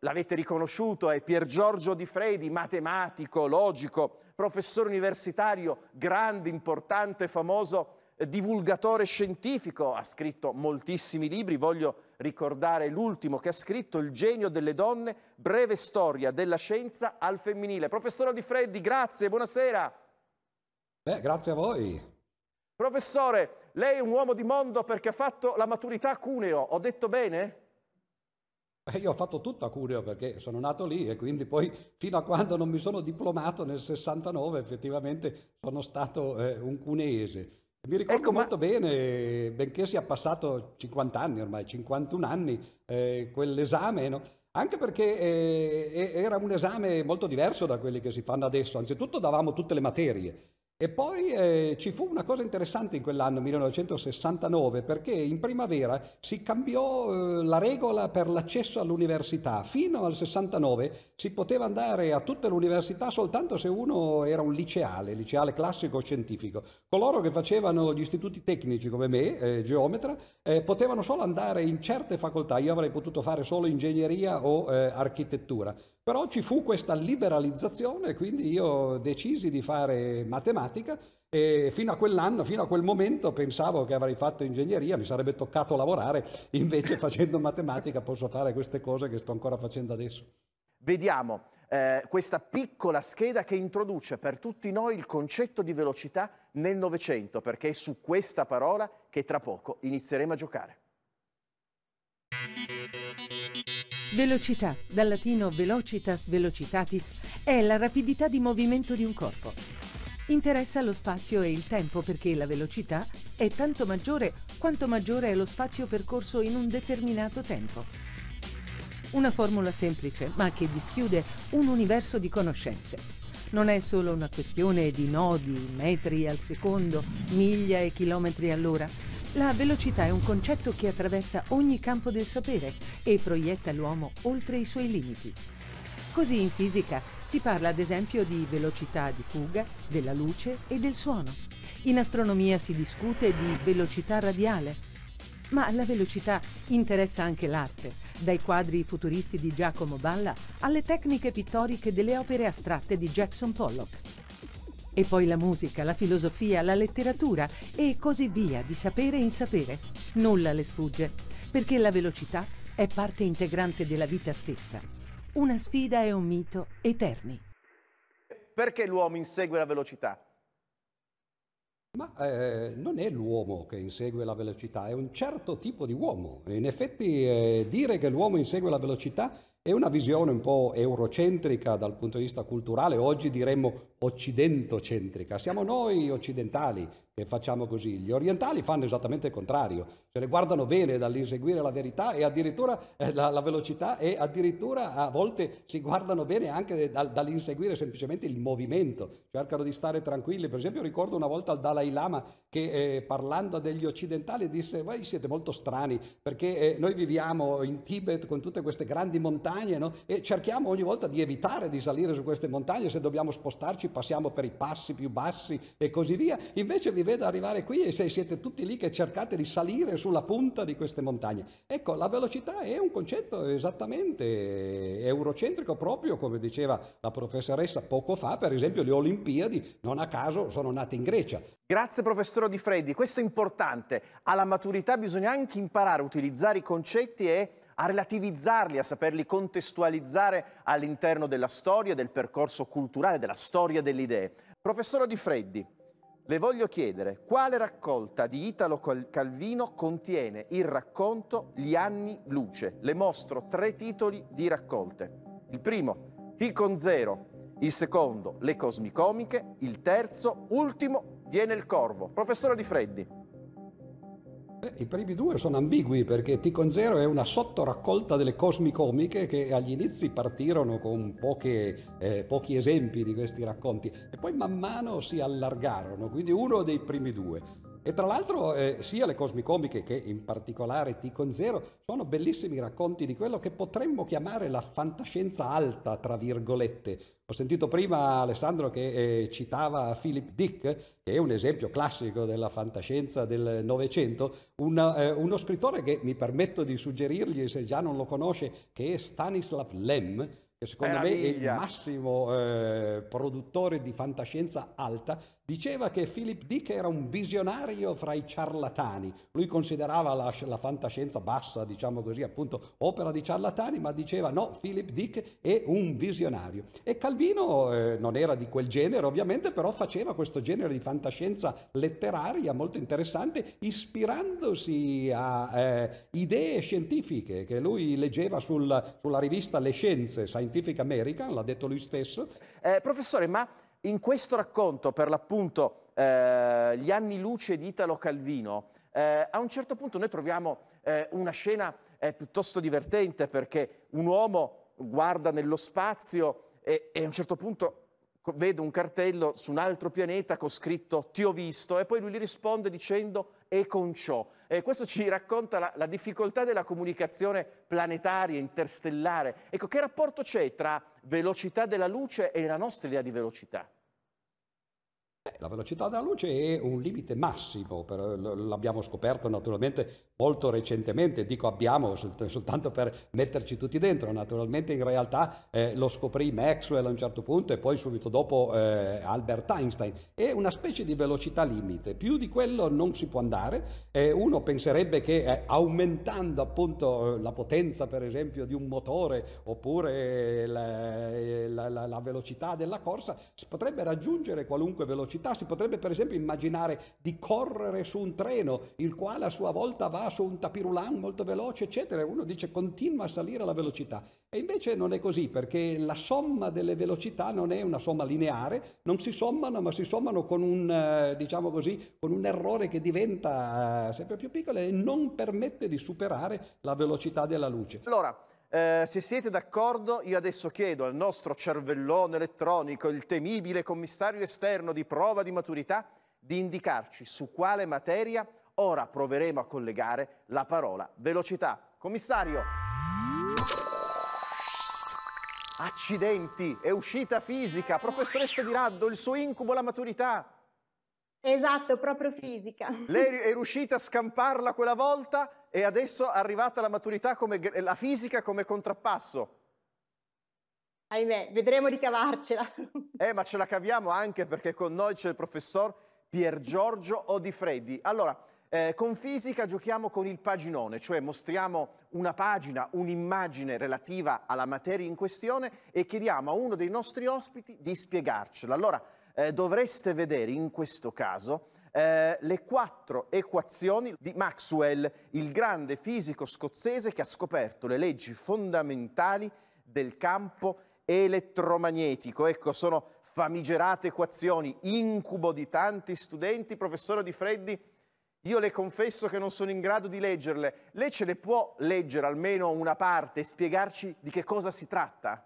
l'avete riconosciuto, è Pier Giorgio Di Fredi, matematico, logico, professore universitario, grande, importante, famoso eh, divulgatore scientifico, ha scritto moltissimi libri, voglio ricordare l'ultimo che ha scritto, Il genio delle donne, breve storia della scienza al femminile. Professore Di Freddi, grazie, buonasera. Beh, grazie a voi. Professore, lei è un uomo di mondo perché ha fatto la maturità a Cuneo, ho detto bene? E eh, io ho fatto tutto a Cuneo perché sono nato lì e quindi poi fino a quando non mi sono diplomato nel 69 effettivamente sono stato eh, un cuneese. Mi ricordo ecco, molto ma... bene, benché sia passato 50 anni ormai, 51 anni, eh, quell'esame, no? anche perché eh, era un esame molto diverso da quelli che si fanno adesso. Anzitutto davamo tutte le materie, e poi eh, ci fu una cosa interessante in quell'anno, 1969, perché in primavera si cambiò eh, la regola per l'accesso all'università. Fino al 69 si poteva andare a tutte le università soltanto se uno era un liceale, liceale classico o scientifico. Coloro che facevano gli istituti tecnici come me, eh, geometra, eh, potevano solo andare in certe facoltà. Io avrei potuto fare solo ingegneria o eh, architettura. Però ci fu questa liberalizzazione, quindi io decisi di fare matematica e fino a quell'anno, fino a quel momento pensavo che avrei fatto ingegneria, mi sarebbe toccato lavorare, invece facendo matematica posso fare queste cose che sto ancora facendo adesso. Vediamo eh, questa piccola scheda che introduce per tutti noi il concetto di velocità nel Novecento, perché è su questa parola che tra poco inizieremo a giocare. Velocità, dal latino velocitas velocitatis, è la rapidità di movimento di un corpo. Interessa lo spazio e il tempo perché la velocità è tanto maggiore quanto maggiore è lo spazio percorso in un determinato tempo. Una formula semplice, ma che dischiude un universo di conoscenze. Non è solo una questione di nodi, metri al secondo, miglia e chilometri all'ora, la velocità è un concetto che attraversa ogni campo del sapere e proietta l'uomo oltre i suoi limiti. Così in fisica si parla ad esempio di velocità di fuga, della luce e del suono. In astronomia si discute di velocità radiale. Ma la velocità interessa anche l'arte, dai quadri futuristi di Giacomo Balla alle tecniche pittoriche delle opere astratte di Jackson Pollock e poi la musica, la filosofia, la letteratura e così via, di sapere in sapere. Nulla le sfugge, perché la velocità è parte integrante della vita stessa. Una sfida e un mito eterni. Perché l'uomo insegue la velocità? Ma eh, non è l'uomo che insegue la velocità, è un certo tipo di uomo. In effetti eh, dire che l'uomo insegue la velocità è una visione un po' eurocentrica dal punto di vista culturale, oggi diremmo occidentocentrica. Siamo noi occidentali che facciamo così. Gli orientali fanno esattamente il contrario, se le guardano bene dall'inseguire la verità e addirittura eh, la, la, velocità e addirittura a volte si guardano bene anche da, dall'inseguire semplicemente il movimento, cercano di stare tranquilli. Per esempio ricordo una volta al Dalai Lama che eh, parlando degli occidentali disse voi siete molto strani perché eh, noi viviamo in Tibet con tutte queste grandi montagne no? e cerchiamo ogni volta di evitare di salire su queste montagne, se dobbiamo spostarci passiamo per i passi più bassi e così via. Invece vi vedo arrivare qui e se siete tutti lì che cercate di salire sulla punta di queste montagne. Ecco, la velocità è un concetto esattamente eurocentrico, proprio come diceva la professoressa poco fa, per esempio le Olimpiadi, non a caso sono nate in Grecia. Grazie professore Di Freddi, questo è importante. Alla maturità bisogna anche imparare a utilizzare i concetti e a relativizzarli, a saperli contestualizzare all'interno della storia, del percorso culturale, della storia delle idee. Professora Di Freddi, le voglio chiedere quale raccolta di Italo Calvino contiene il racconto Gli anni luce. Le mostro tre titoli di raccolte. Il primo, T con zero. Il secondo, Le cosmicomiche. Il terzo, ultimo, Viene il corvo. Professore Di Freddi. Beh, I primi due sono ambigui perché Ticon Zero è una sottoraccolta delle cosmicomiche che agli inizi partirono con poche, eh, pochi esempi di questi racconti e poi man mano si allargarono, quindi uno dei primi due. E tra l'altro eh, sia le cosmicomiche che in particolare Ticon Zero sono bellissimi racconti di quello che potremmo chiamare la fantascienza alta, tra virgolette. Ho sentito prima Alessandro che eh, citava Philip Dick, che è un esempio classico della fantascienza del Novecento, eh, uno scrittore che mi permetto di suggerirgli, se già non lo conosce, che è Stanislav Lem, che secondo Meraviglia. me è il massimo eh, produttore di fantascienza alta, Diceva che Philip Dick era un visionario fra i ciarlatani, lui considerava la, la, fantascienza bassa, diciamo così, appunto opera di ciarlatani, ma diceva no, Philip Dick è un visionario. E Calvino eh, non era di quel genere ovviamente, però faceva questo genere di fantascienza letteraria molto interessante, ispirandosi a eh, idee scientifiche che lui leggeva sul, sulla rivista Le Scienze, Scientific American, l'ha detto lui stesso. Eh, professore, ma in questo racconto, per l'appunto, eh, Gli anni luce di Italo Calvino, eh, a un certo punto noi troviamo eh, una scena eh, piuttosto divertente perché un uomo guarda nello spazio e, e a un certo punto vede un cartello su un altro pianeta con scritto ti ho visto e poi lui gli risponde dicendo e con ciò. Eh, questo ci racconta la, la, difficoltà della comunicazione planetaria, interstellare. Ecco, che rapporto c'è tra velocità della luce e la nostra idea di velocità? la velocità della luce è un limite massimo, l'abbiamo scoperto naturalmente molto recentemente, dico abbiamo soltanto per metterci tutti dentro, naturalmente in realtà eh, lo scoprì Maxwell a un certo punto e poi subito dopo eh, Albert Einstein, è una specie di velocità limite, più di quello non si può andare, eh, uno penserebbe che eh, aumentando appunto eh, la potenza per esempio di un motore oppure eh, la, la, la velocità della corsa si potrebbe raggiungere qualunque velocità società si potrebbe per esempio immaginare di correre su un treno, il quale a sua volta va su un tapirulan molto veloce, eccetera, e uno dice continua a salire la velocità. E invece non è così, perché la somma delle velocità non è una somma lineare, non si sommano, ma si sommano con un, eh, diciamo così, con un errore che diventa eh, sempre più piccolo e non permette di superare la velocità della luce. Allora, eh, se siete d'accordo, io adesso chiedo al nostro cervellone elettronico, il temibile commissario esterno di prova di maturità, di indicarci su quale materia ora proveremo a collegare la parola velocità. Commissario! Accidenti, è uscita fisica, professoressa Di Raddo, il suo incubo la maturità. Esatto, proprio fisica. Lei è riuscita a scamparla quella volta e adesso è arrivata la maturità, come, la fisica come contrappasso. Ahimè, vedremo di cavarcela. Eh, ma ce la caviamo anche perché con noi c'è il professor Pier Giorgio Odifreddi. Allora, eh, con fisica giochiamo con il paginone, cioè mostriamo una pagina, un'immagine relativa alla materia in questione e chiediamo a uno dei nostri ospiti di spiegarcela. Allora, eh, dovreste vedere in questo caso eh, le quattro equazioni di Maxwell, il grande fisico scozzese che ha scoperto le leggi fondamentali del campo elettromagnetico. Ecco, sono famigerate equazioni, incubo di tanti studenti. Professore Di Freddi, io le confesso che non sono in grado di leggerle. Lei ce le può leggere almeno una parte e spiegarci di che cosa si tratta?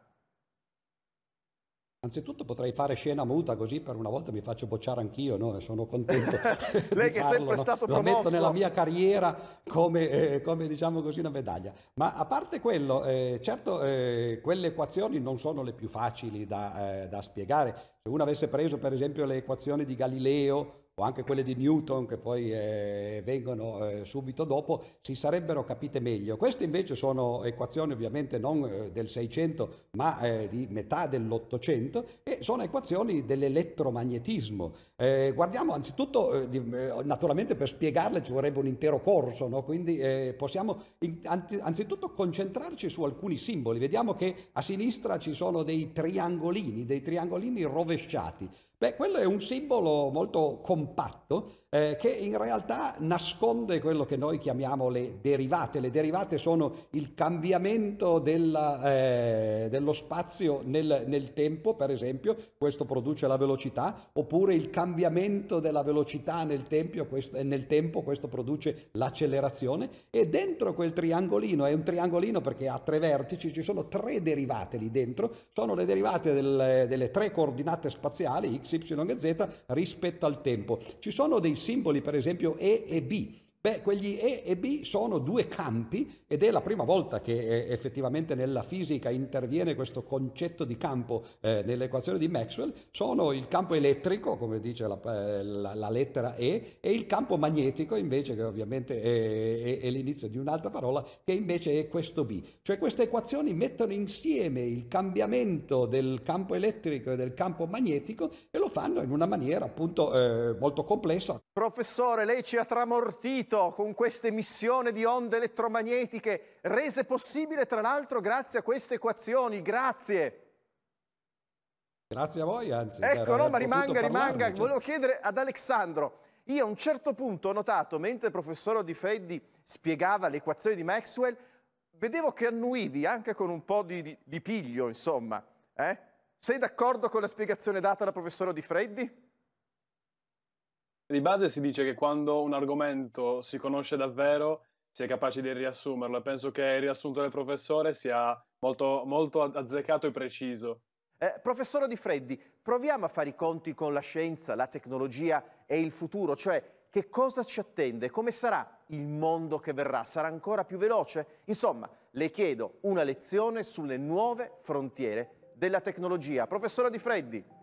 Anzitutto potrei fare scena muta così per una volta mi faccio bocciare anch'io, no? sono contento. Lei che farlo, è sempre stato no? promosso. Lo metto nella mia carriera come, eh, come diciamo così, una medaglia. Ma a parte quello, eh, certo eh, quelle equazioni non sono le più facili da, eh, da spiegare. Se uno avesse preso per esempio le equazioni di Galileo o anche quelle di Newton che poi eh, vengono eh, subito dopo, si sarebbero capite meglio. Queste invece sono equazioni ovviamente non eh, del 600 ma eh, di metà dell'Ottocento e sono equazioni dell'elettromagnetismo. Eh, guardiamo anzitutto, eh, di, naturalmente per spiegarle ci vorrebbe un intero corso, no? quindi possiamo in, anzitutto concentrarci su alcuni simboli. Vediamo che a sinistra ci sono dei triangolini, dei triangolini rovesciati. Beh, quello è un simbolo molto compatto eh, che in realtà nasconde quello che noi chiamiamo le derivate. Le derivate sono il cambiamento della, eh, dello spazio nel, nel, tempo, per esempio, questo produce la velocità, oppure il cambiamento della velocità nel tempo, questo, nel tempo, questo produce l'accelerazione. E dentro quel triangolino, è un triangolino perché ha tre vertici, ci sono tre derivate lì dentro, sono le derivate del, delle tre coordinate spaziali, x, X, Y e Z rispetto al tempo. Ci sono dei simboli, per esempio E e B Beh, quegli E e B sono due campi ed è la prima volta che eh, effettivamente nella fisica interviene questo concetto di campo eh, nell'equazione di Maxwell, sono il campo elettrico, come dice la, eh, la, la lettera E, e il campo magnetico invece, che ovviamente è, è, è l'inizio di un'altra parola, che invece è questo B. Cioè queste equazioni mettono insieme il cambiamento del campo elettrico e del campo magnetico e lo fanno in una maniera appunto eh, molto complessa. Professore, lei ci ha tramortito uscito con questa emissione di onde elettromagnetiche, rese possibile tra l'altro grazie a queste equazioni. Grazie. Grazie a voi, anzi. Ecco, no, ma rimanga, rimanga. Cioè. Volevo chiedere ad Alessandro. Io a un certo punto ho notato, mentre il professor Di Freddi spiegava le equazioni di Maxwell, vedevo che annuivi anche con un po' di, di, di piglio, insomma. Eh? Sei d'accordo con la spiegazione data dal professor Di Freddi? Di base si dice che quando un argomento si conosce davvero si è capaci di riassumerlo e penso che il riassunto del professore sia molto, molto azzeccato e preciso. Eh, professore Di Freddi, proviamo a fare i conti con la scienza, la tecnologia e il futuro, cioè che cosa ci attende, come sarà il mondo che verrà, sarà ancora più veloce? Insomma, le chiedo una lezione sulle nuove frontiere della tecnologia. Professore Di Freddi.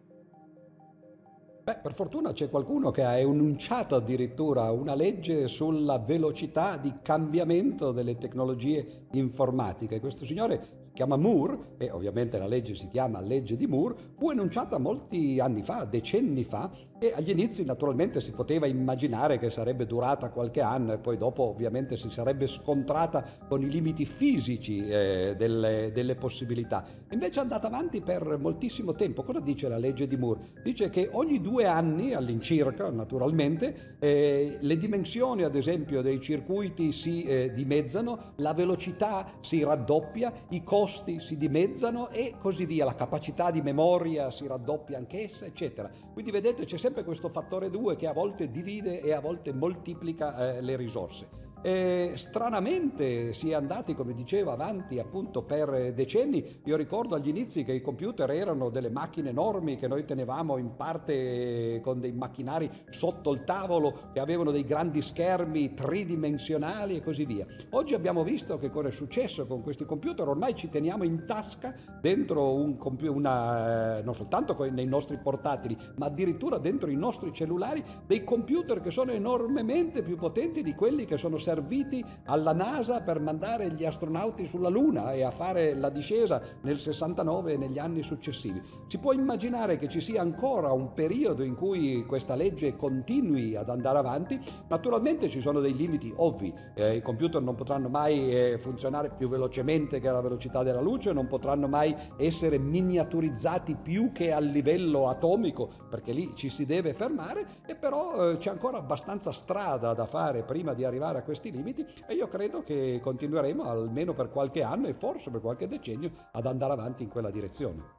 Beh, per fortuna c'è qualcuno che ha enunciato addirittura una legge sulla velocità di cambiamento delle tecnologie informatiche. Questo signore si chiama Moore, e ovviamente la legge si chiama legge di Moore, fu enunciata molti anni fa, decenni fa, e agli inizi naturalmente si poteva immaginare che sarebbe durata qualche anno e poi dopo ovviamente si sarebbe scontrata con i limiti fisici eh, delle, delle possibilità. Invece è andata avanti per moltissimo tempo. Cosa dice la legge di Moore? Dice che ogni due anni all'incirca, naturalmente, eh, le dimensioni ad esempio dei circuiti si eh, dimezzano, la velocità si raddoppia, i costi posti si dimezzano e così via, la capacità di memoria si raddoppia anch'essa, eccetera. Quindi vedete c'è sempre questo fattore 2 che a volte divide e a volte moltiplica eh, le risorse. E stranamente si è andati, come dicevo, avanti appunto per decenni. Io ricordo agli inizi che i computer erano delle macchine enormi che noi tenevamo in parte eh, con dei macchinari sotto il tavolo che avevano dei grandi schermi tridimensionali e così via. Oggi abbiamo visto che cosa è successo con questi computer, ormai ci teniamo in tasca dentro un computer, una, eh, non soltanto nei nostri portatili, ma addirittura dentro i nostri cellulari, dei computer che sono enormemente più potenti di quelli che sono stati serviti alla NASA per mandare gli astronauti sulla Luna e a fare la discesa nel 69 e negli anni successivi. Si può immaginare che ci sia ancora un periodo in cui questa legge continui ad andare avanti, naturalmente ci sono dei limiti ovvi, eh, i computer non potranno mai eh, funzionare più velocemente che la velocità della luce, non potranno mai essere miniaturizzati più che a livello atomico, perché lì ci si deve fermare e però eh, c'è ancora abbastanza strada da fare prima di arrivare a questo questi limiti e io credo che continueremo almeno per qualche anno e forse per qualche decennio ad andare avanti in quella direzione.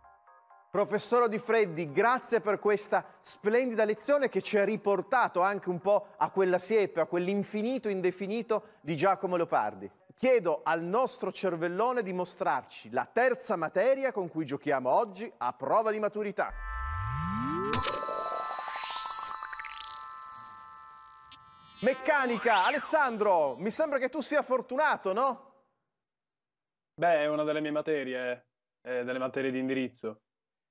Professore Di Freddi, grazie per questa splendida lezione che ci ha riportato anche un po' a quella siepe, a quell'infinito indefinito di Giacomo Leopardi. Chiedo al nostro cervellone di mostrarci la terza materia con cui giochiamo oggi a prova di maturità. Meccanica, Alessandro, mi sembra che tu sia fortunato, no? Beh, è una delle mie materie, è delle materie di indirizzo.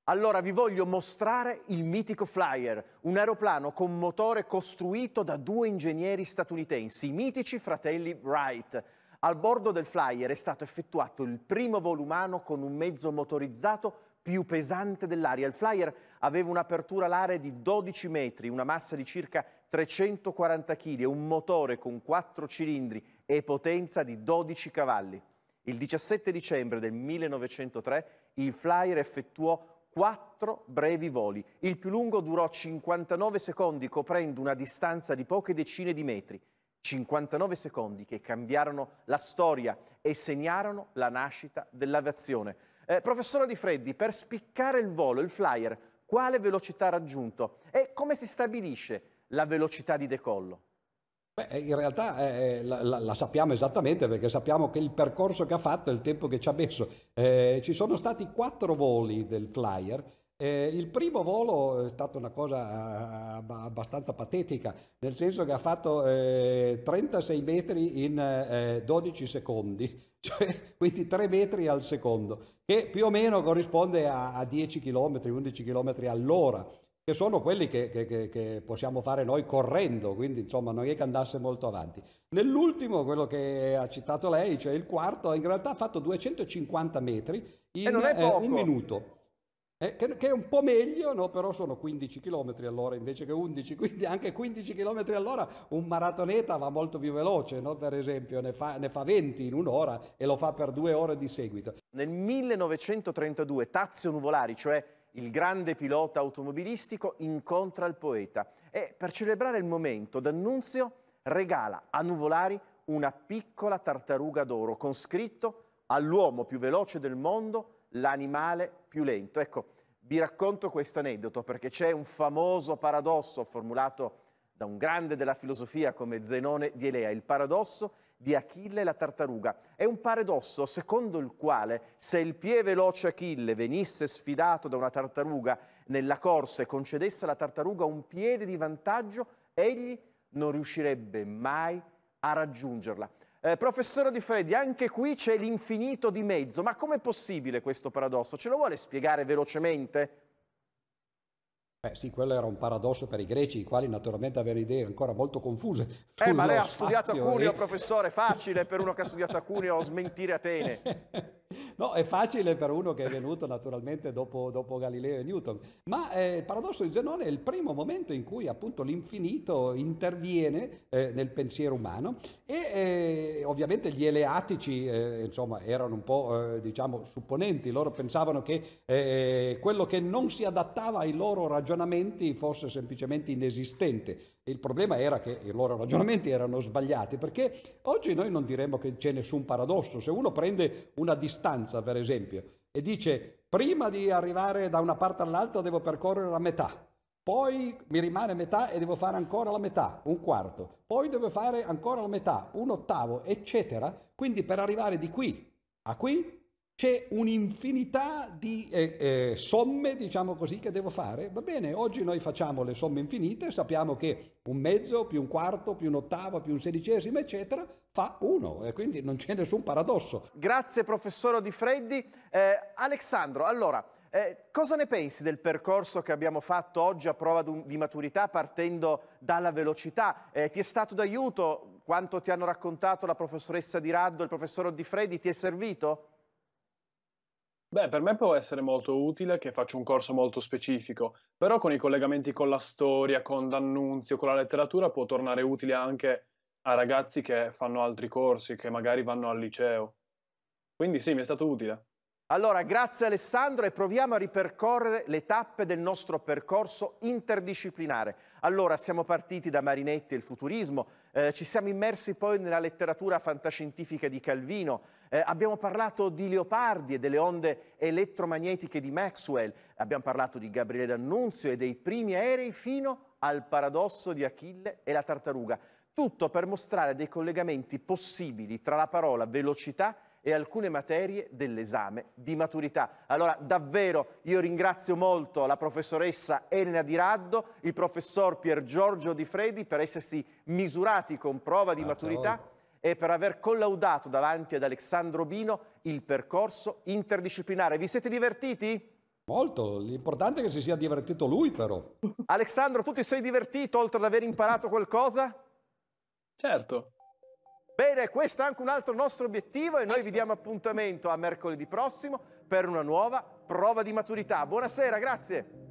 Allora vi voglio mostrare il mitico Flyer, un aeroplano con motore costruito da due ingegneri statunitensi, i mitici fratelli Wright. Al bordo del Flyer è stato effettuato il primo volo umano con un mezzo motorizzato più pesante dell'aria. Il Flyer aveva un'apertura alare di 12 metri, una massa di circa 340 kg e un motore con 4 cilindri e potenza di 12 cavalli. Il 17 dicembre del 1903 il Flyer effettuò quattro brevi voli. Il più lungo durò 59 secondi, coprendo una distanza di poche decine di metri. 59 secondi che cambiarono la storia e segnarono la nascita dell'aviazione. Eh, professora Di Freddi, per spiccare il volo, il flyer, quale velocità ha raggiunto e come si stabilisce la velocità di decollo? Beh, eh, in realtà eh, eh, la, la, la, sappiamo esattamente perché sappiamo che il percorso che ha fatto e il tempo che ci ha messo. Eh, ci sono stati quattro voli del flyer eh, il primo volo è stata una cosa eh, abbastanza patetica, nel senso che ha fatto eh, 36 metri in eh, 12 secondi, cioè, quindi 3 metri al secondo, che più o meno corrisponde a, a 10 km, 11 km all'ora, che sono quelli che, che, che, possiamo fare noi correndo, quindi insomma non è che andasse molto avanti. Nell'ultimo, quello che ha citato lei, cioè il quarto, in realtà ha fatto 250 metri in eh, eh, un minuto eh, che, è un po' meglio, no? però sono 15 km all'ora invece che 11, quindi anche 15 km all'ora un maratoneta va molto più veloce, no? per esempio ne fa, ne fa 20 in un'ora e lo fa per due ore di seguito. Nel 1932 Tazio Nuvolari, cioè il grande pilota automobilistico, incontra il poeta e per celebrare il momento D'Annunzio regala a Nuvolari una piccola tartaruga d'oro con scritto all'uomo più veloce del mondo l'animale più lento. Ecco, vi racconto questo aneddoto perché c'è un famoso paradosso formulato da un grande della filosofia come Zenone di Elea, il paradosso di Achille e la tartaruga. È un paradosso secondo il quale se il pie veloce Achille venisse sfidato da una tartaruga nella corsa e concedesse alla tartaruga un piede di vantaggio, egli non riuscirebbe mai a raggiungerla. Eh, professore Di Freddi, anche qui c'è l'infinito di mezzo, ma com'è possibile questo paradosso? Ce lo vuole spiegare velocemente? Beh, sì, quello era un paradosso per i greci, i quali naturalmente avevano idee ancora molto confuse. Eh, ma lei ha studiato a Cuneo, e... professore, facile per uno che ha studiato a Cuneo smentire Atene. No, è facile per uno che è venuto naturalmente dopo, dopo Galileo e Newton, ma eh, il paradosso di Zenone è il primo momento in cui appunto l'infinito interviene eh, nel pensiero umano e eh, ovviamente gli eleatici eh, insomma, erano un po' eh, diciamo supponenti, loro pensavano che eh, quello che non si adattava ai loro ragionamenti fosse semplicemente inesistente il problema era che i loro ragionamenti erano sbagliati, perché oggi noi non diremmo che c'è nessun paradosso. Se uno prende una distanza, per esempio, e dice prima di arrivare da una parte all'altra devo percorrere la metà, poi mi rimane metà e devo fare ancora la metà, un quarto, poi devo fare ancora la metà, un ottavo, eccetera. Quindi per arrivare di qui a qui c'è un'infinità di eh, eh, somme, diciamo così, che devo fare. Va bene, oggi noi facciamo le somme infinite, sappiamo che un mezzo più un quarto più un un'ottava più un sedicesimo, eccetera, fa uno e quindi non c'è nessun paradosso. Grazie professor Di Freddi. Eh, Alessandro, allora, eh, cosa ne pensi del percorso che abbiamo fatto oggi a prova di maturità partendo dalla velocità? Eh, ti è stato d'aiuto quanto ti hanno raccontato la professoressa Di Raddo e il professor Di Freddi? Ti è servito? Beh, per me può essere molto utile che faccio un corso molto specifico, però con i collegamenti con la storia, con D'Annunzio, con la letteratura può tornare utile anche a ragazzi che fanno altri corsi, che magari vanno al liceo. Quindi sì, mi è stato utile. Allora, grazie Alessandro e proviamo a ripercorrere le tappe del nostro percorso interdisciplinare. Allora, siamo partiti da Marinetti e il futurismo, eh, ci siamo immersi poi nella letteratura fantascientifica di Calvino, eh, abbiamo parlato di Leopardi e delle onde elettromagnetiche di Maxwell, abbiamo parlato di Gabriele D'Annunzio e dei primi aerei fino al paradosso di Achille e la tartaruga. Tutto per mostrare dei collegamenti possibili tra la parola velocità e e alcune materie dell'esame di maturità. Allora davvero io ringrazio molto la professoressa Elena Di Raddo, il professor Pier Giorgio Di Fredi per essersi misurati con prova di ah, maturità e per aver collaudato davanti ad Alessandro Bino il percorso interdisciplinare. Vi siete divertiti? Molto, l'importante è che si sia divertito lui però. Alessandro, tu ti sei divertito oltre ad aver imparato qualcosa? Certo. Bene, questo è anche un altro nostro obiettivo e noi vi diamo appuntamento a mercoledì prossimo per una nuova prova di maturità. Buonasera, grazie.